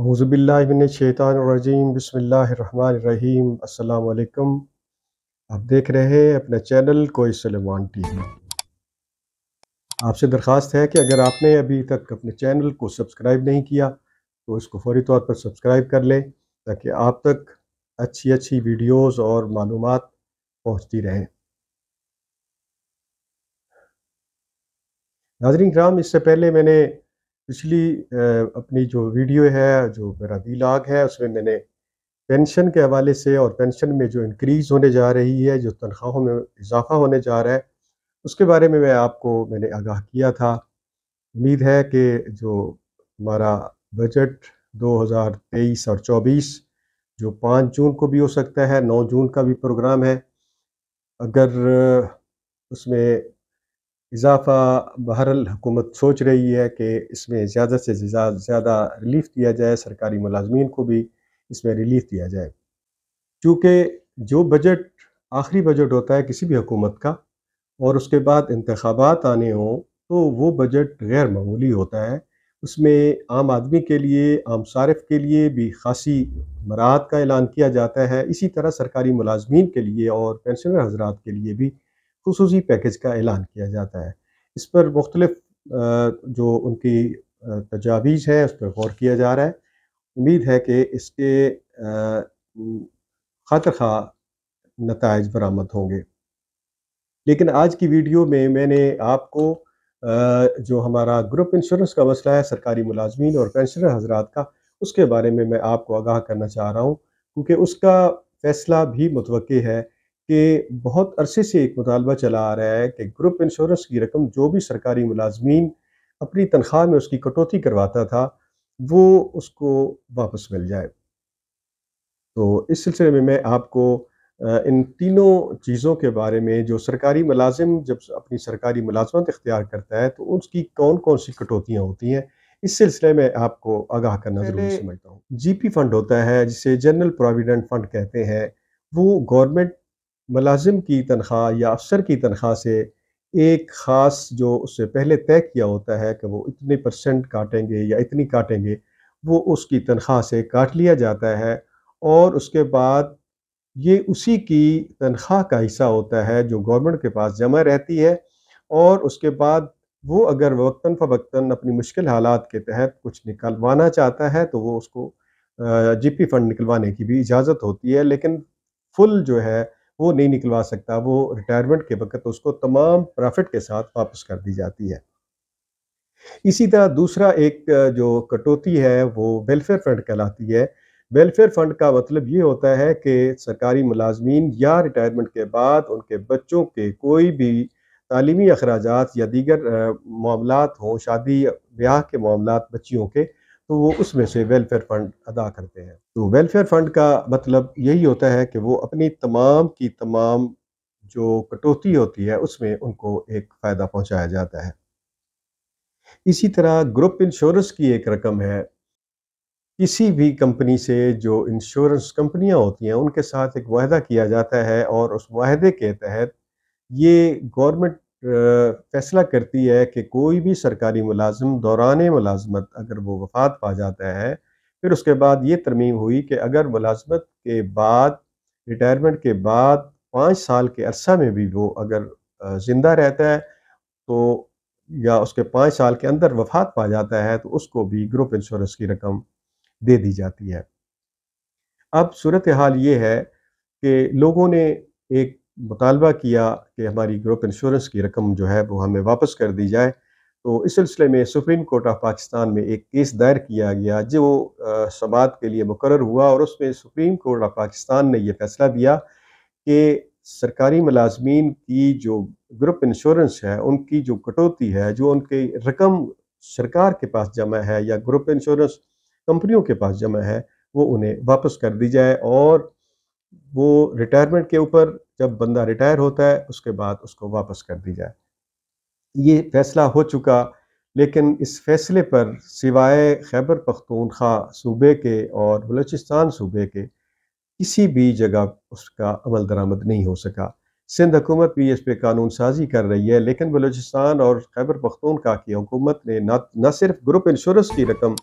हौज़बिल्लाशैतानरजीम बसमीम अल्लाम आप देख रहे हैं अपने चैनल कोई सलेमान टीवी आपसे दरख्वास्त है कि अगर आपने अभी तक अपने चैनल को सब्सक्राइब नहीं किया तो इसको फौरी तौर पर सब्सक्राइब कर लें ताकि आप तक अच्छी अच्छी वीडियोस और मालूम पहुँचती रहें नाजरीन ग्राम इससे पहले मैंने पिछली अपनी जो वीडियो है जो मेरा वीलाग है उसमें मैंने पेंशन के हवाले से और पेंशन में जो इनक्रीज़ होने जा रही है जो तनख्वाहों में इजाफा होने जा रहा है उसके बारे में मैं आपको मैंने आगाह किया था उम्मीद है कि जो हमारा बजट 2023 और 24 जो 5 जून को भी हो सकता है 9 जून का भी प्रोग्राम है अगर उसमें इजाफा बहरल हुकूमत सोच रही है कि इसमें ज़्यादा से ज़्यादा रिलीफ दिया जाए सरकारी मुलाजमीन को भी इसमें रिलीफ दिया जाए क्योंकि जो बजट आखिरी बजट होता है किसी भी हुकूमत का और उसके बाद इंतबात आने हों तो वो बजट गैर मामूली होता है उसमें आम आदमी के लिए आम सार्फ़ के लिए भी खासी मराहत का ऐलान किया जाता है इसी तरह सरकारी मुलाजमीन के लिए और पेंशनर हजरात के लिए भी खसूसी पैकेज का ऐलान किया जाता है इस पर मुख्तलफ जो उनकी तजावीज़ है उस पर गौर किया जा रहा है उम्मीद है कि इसके खातर खा नतज बरामद होंगे लेकिन आज की वीडियो में मैंने आपको जो हमारा ग्रुप इंश्योरेंस का मसला है सरकारी मुलाजमीन और पेंशनर हजरात का उसके बारे में मैं आपको आगाह करना चाह रहा हूँ क्योंकि उसका फ़ैसला भी मुतव है कि बहुत अरसे से एक मुतालबा चला आ रहा है कि ग्रुप इंश्योरेंस की रकम जो भी सरकारी मुलाजमीन अपनी तनख्वाह में उसकी कटौती करवाता था वो उसको वापस मिल जाए तो इस सिलसिले में मैं आपको इन तीनों चीज़ों के बारे में जो सरकारी मुलाजिम जब अपनी सरकारी मुलाजमत इख्तियार करता है तो उसकी कौन कौन सी कटौतियाँ होती हैं इस सिलसिले में आपको आगाह करना ज़रूरी समझता हूँ जी पी फंड होता है जिसे जनरल प्रोविडेंट फंड कहते हैं वो गवर्नमेंट मुलाजिम की तनख्वाह या अफसर की तनख्वाह से एक ख़ास जो उससे पहले तय किया होता है कि वो इतने परसेंट काटेंगे या इतनी काटेंगे वो उसकी तनख्वाह से काट लिया जाता है और उसके बाद ये उसी की तनख्वाह का हिस्सा होता है जो गवर्नमेंट के पास जमा रहती है और उसके बाद वो अगर वक्ता फ़वक्ता अपनी मुश्किल हालात के तहत कुछ निकलवाना चाहता है तो वो उसको जीपी फंड निकलवाने की भी इजाज़त होती है लेकिन फुल जो है वो नहीं निकलवा सकता वो रिटायरमेंट के वक्त उसको तमाम प्रॉफिट के साथ वापस कर दी जाती है इसी तरह दूसरा एक जो कटौती है वो वेलफेयर फंड कहलाती है वेलफेयर फंड का मतलब ये होता है कि सरकारी मुलाजमीन या रिटायरमेंट के बाद उनके बच्चों के कोई भी तालीमी अखराज या दीगर मामला हों शादी ब्याह के मामला बच्चियों के तो वो उसमें से वेलफेयर फंड अदा करते हैं तो वेलफेयर फंड का मतलब यही होता है कि वो अपनी तमाम की तमाम जो कटौती होती है उसमें उनको एक फ़ायदा पहुंचाया जाता है इसी तरह ग्रुप इंश्योरेंस की एक रकम है किसी भी कंपनी से जो इंश्योरेंस कंपनियां होती हैं उनके साथ एक वायदा किया जाता है और उस वाहदे के तहत ये गवर्नमेंट फैसला करती है कि कोई भी सरकारी मुलाजम दौरान मुलाजमत अगर वो वफात पा जाता है फिर उसके बाद ये तरमीम हुई कि अगर मुलाजमत के बाद रिटायरमेंट के बाद पाँच साल के अरसा में भी वो अगर ज़िंदा रहता है तो या उसके पाँच साल के अंदर वफात पा जाता है तो उसको भी ग्रुप इंश्योरेंस की रकम दे दी जाती है अब सूरत हाल ये है कि लोगों ने एक मुतालबा किया कि हमारी ग्रुप इंश्योरेंस की रकम जो है वो हमें वापस कर दी जाए तो इस सिलसिले में सुप्रीम कोर्ट ऑफ पाकिस्तान में एक केस दायर किया गया जो समात के लिए मुकर हुआ और उसमें सुप्रीम कोर्ट ऑफ पाकिस्तान ने यह फैसला दिया कि सरकारी मलाजमीन की जो ग्रुप इंश्योरेंस है उनकी जो कटौती है जो उनकी रकम सरकार के पास जमा है या ग्रुप इंश्योरेंस कंपनियों के पास जमा है वो उन्हें वापस कर दी जाए और वो रिटायरमेंट के ऊपर जब बंदा रिटायर होता है उसके बाद उसको वापस कर दी जाए ये फैसला हो चुका लेकिन इस फैसले पर सिवाय खैबर पख्तूनख्वा सूबे के और बलूचिस्तान सूबे के किसी भी जगह उसका अमल दरामद नहीं हो सका सिंध हुकूमत भी इस पर कानून साजी कर रही है लेकिन बलूचिस्तान और खैबर पख्तूनख्वा की हुकूमत ने ना सिर्फ ग्रुप इंश्योरेंस की रकम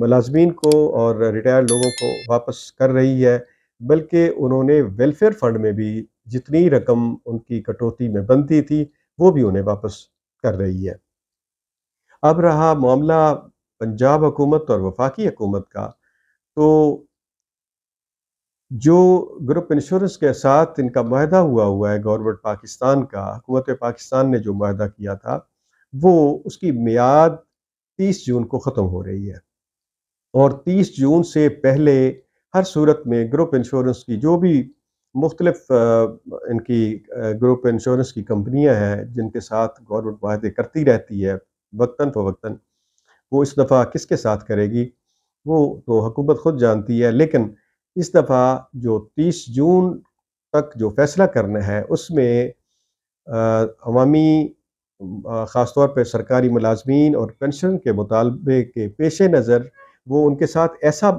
मलाजमीन को और रिटायर लोगों को वापस कर रही है बल्कि उन्होंने वेलफेयर फंड में भी जितनी रकम उनकी कटौती में बनती थी वो भी उन्हें वापस कर रही है अब रहा मामला पंजाब हुकूमत और वफाकी हुकूमत का तो जो ग्रुप इंश्योरेंस के साथ इनका माहा हुआ हुआ है गवर्नमेंट पाकिस्तान का हुकूमत पाकिस्तान ने जो माह किया था वो उसकी मियाद 30 जून को ख़त्म हो रही है और 30 जून से पहले हर सूरत में ग्रुप इंश्योरेंस की जो भी मुख्तलफ इनकी ग्रुप इंश्योरेंस की कंपनियाँ हैं जिनके साथ गवर्नमेंट वादे करती रहती है वक्ता फ़वक्ता वो इस दफ़ा किसके साथ करेगी वो तो हुकूमत खुद जानती है लेकिन इस दफ़ा जो 30 जून तक जो फैसला करना है उसमें अवामी ख़ास तौर पर सरकारी मुलाजमीन और पेंशन के मुतालबे के पेश नज़र वो उनके साथ ऐसा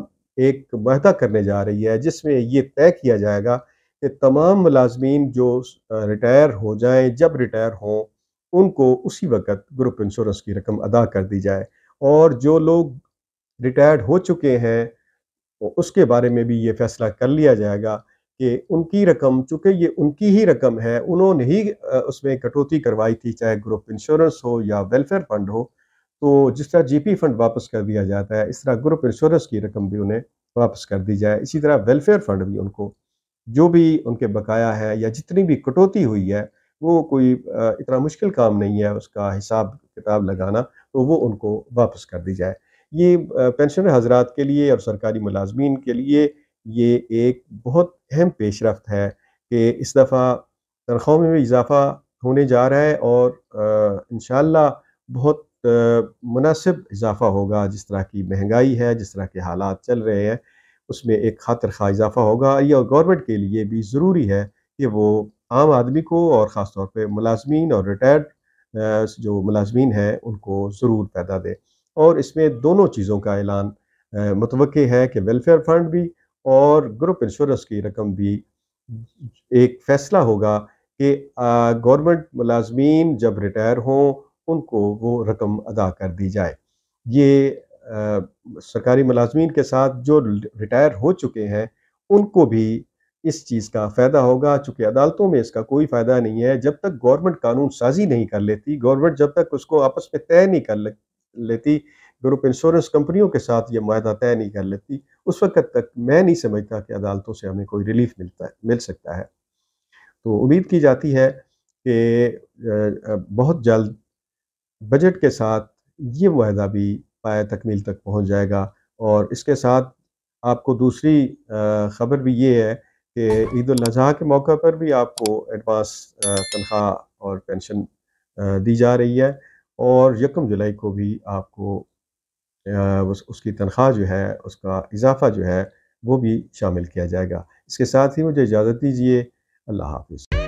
एक महदा करने जा रही है जिसमें ये तय किया जाएगा कि तमाम मुलाजमीन जो रिटायर हो जाए जब रिटायर हों उनको उसी वक्त ग्रुप इंश्योरेंस की रकम अदा कर दी जाए और जो लोग रिटायर्ड हो चुके हैं तो उसके बारे में भी ये फैसला कर लिया जाएगा कि उनकी रकम चूँकि ये उनकी ही रकम है उन्होंने ही उसमें कटौती करवाई थी चाहे ग्रुप इंश्योरेंस हो या वेलफेयर फंड हो तो जिस तरह जीपी फंड वापस कर दिया जाता है इस तरह ग्रुप इंश्योरेंस की रकम भी उन्हें वापस कर दी जाए इसी तरह वेलफेयर फंड भी उनको जो भी उनके बकाया है या जितनी भी कटौती हुई है वो कोई इतना मुश्किल काम नहीं है उसका हिसाब किताब लगाना तो वो उनको वापस कर दी जाए ये पेंशनर हजरात के लिए और सरकारी मुलाजमीन के लिए ये एक बहुत अहम पेशरफ रफ्त है कि इस दफ़ा तनख्वाहों में भी इजाफा होने जा रहा है और इन बहुत मुनासिब इजाफा होगा जिस तरह की महंगाई है जिस तरह के हालात चल रहे हैं उसमें एक खातर खा इजाफा होगा यह गवर्नमेंट के लिए भी ज़रूरी है कि वो आम आदमी को और ख़ास तौर पर मुलाजमीन और रिटायर्ड जो मुलाजमीन हैं उनको ज़रूर पैदा दे और इसमें दोनों चीज़ों का ऐलान मुतव है कि वेलफेयर फंड भी और ग्रुप इंश्योरेंस की रकम भी एक फ़ैसला होगा कि गवर्नमेंट मुलाजमीन जब रिटायर हों उनको वो रकम अदा कर दी जाए ये आ, सरकारी मुलाजमीन के साथ जो रिटायर हो चुके हैं उनको भी इस चीज़ का फ़ायदा होगा चूँकि अदालतों में इसका कोई फ़ायदा नहीं है जब तक गवर्नमेंट कानून साजी नहीं कर लेती गवर्नमेंट जब तक उसको आपस में तय नहीं कर लेती ग्रुप इंश्योरेंस कंपनियों के साथ ये माह तय नहीं कर लेती उस वक्त तक मैं नहीं समझता कि अदालतों से हमें कोई रिलीफ मिलता है मिल सकता है तो उम्मीद की जाती है कि बहुत जल्द बजट के साथ ये वायदा भी पाया तकमील तक पहुंच जाएगा और इसके साथ आपको दूसरी ख़बर भी ये है कि ईद अजी के मौके पर भी आपको एडवांस तनख्वाह और पेंशन दी जा रही है और यकम जुलाई को भी आपको उसकी तनख्वाह जो है उसका इजाफा जो है वो भी शामिल किया जाएगा इसके साथ ही मुझे इजाज़त दीजिए अल्लाह हाफिज़